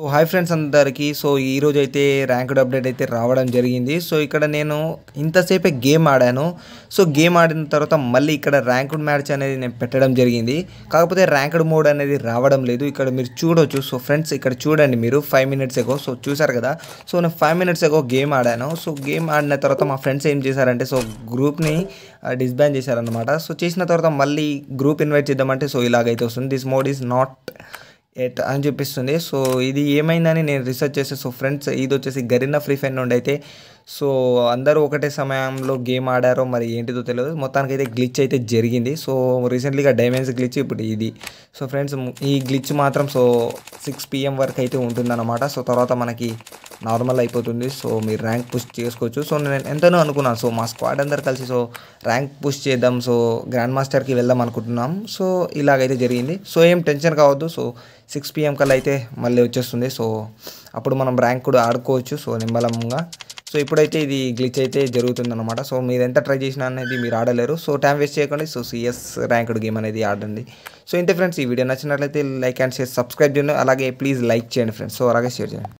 so hi friends అందరికీ so ఈరోజు అయితే ర్యాంక్డ్ అప్డేట్ అయితే రావడం జరిగింది సో ఇక్కడ నేను ఇంతసేపే గేమ్ ఆడాను సో గేమ్ ఆడిన తర్వాత మళ్ళీ ఇక్కడ ర్యాంకుడ్ మ్యాచ్ అనేది నేను పెట్టడం జరిగింది కాకపోతే ర్యాంక్డ్ మోడ్ అనేది రావడం లేదు ఇక్కడ మీరు చూడవచ్చు సో ఫ్రెండ్స్ ఇక్కడ చూడండి మీరు ఫైవ్ మినిట్స్ ఎగో సో చూసారు కదా సో నేను ఫైవ్ మినిట్స్ ఎగో గేమ్ ఆడాను సో గేమ్ ఆడిన తర్వాత మా ఫ్రెండ్స్ ఏం చేశారంటే సో గ్రూప్ని డిస్బ్యాన్ చేశారనమాట సో చేసిన తర్వాత మళ్ళీ గ్రూప్ ఇన్వైట్ చేద్దామంటే సో ఇలాగైతే వస్తుంది this mode is not at అని చూపిస్తుంది సో ఇది ఏమైందని నేను రీసెర్చ్ చేస్తే సో ఫ్రెండ్స్ ఇది వచ్చేసి గరినా ఫ్రీ ఫైర్ నుండి అయితే సో అందరూ ఒకటే సమయంలో గేమ్ ఆడారో మరి ఏంటిదో తెలియదు మొత్తానికి అయితే గ్లిచ్ అయితే జరిగింది సో రీసెంట్లీగా డైమండ్స్ గ్లిచ్ ఇప్పుడు ఇది సో ఫ్రెండ్స్ ఈ గ్లిచ్ మాత్రం సో సిక్స్ పిఎం వరకు అయితే ఉంటుందన్నమాట సో తర్వాత మనకి నార్మల్ అయిపోతుంది సో మీరు ర్యాంక్ పుష్ చేసుకోవచ్చు సో నేను ఎంతనో అనుకున్నాను సో మా స్క్వాడ్ అందరు కలిసి సో ర్యాంక్ పుష్ చేద్దాం సో గ్రాండ్ మాస్టర్కి వెళ్దాం అనుకుంటున్నాం సో ఇలాగైతే జరిగింది సో ఏం టెన్షన్ కావద్దు సో సిక్స్ పిఎం కల్లా అయితే మళ్ళీ వచ్చేస్తుంది సో అప్పుడు మనం ర్యాంక్ కూడా ఆడుకోవచ్చు సో నిమ్మలంగా సో ఇప్పుడైతే ఇది గ్లిచ్ అయితే జరుగుతుందన్నమాట సో మీరు ఎంత ట్రై చేసినా అనేది మీరు ఆడలేరు సో టైం వేస్ట్ చేయకండి సో సిఎస్ ర్యాంకుడ్ గేమ్ అనేది ఆడండి సో ఇంతే ఫ్రెండ్స్ ఈ వీడియో నచ్చినట్లయితే లైక్ అండ్ షేర్ సబ్స్క్రైబ్ చేయండి అలాగే ప్లీజ్ లైక్ చేయండి ఫ్రెండ్స్ సో అలాగే షేర్ చేయండి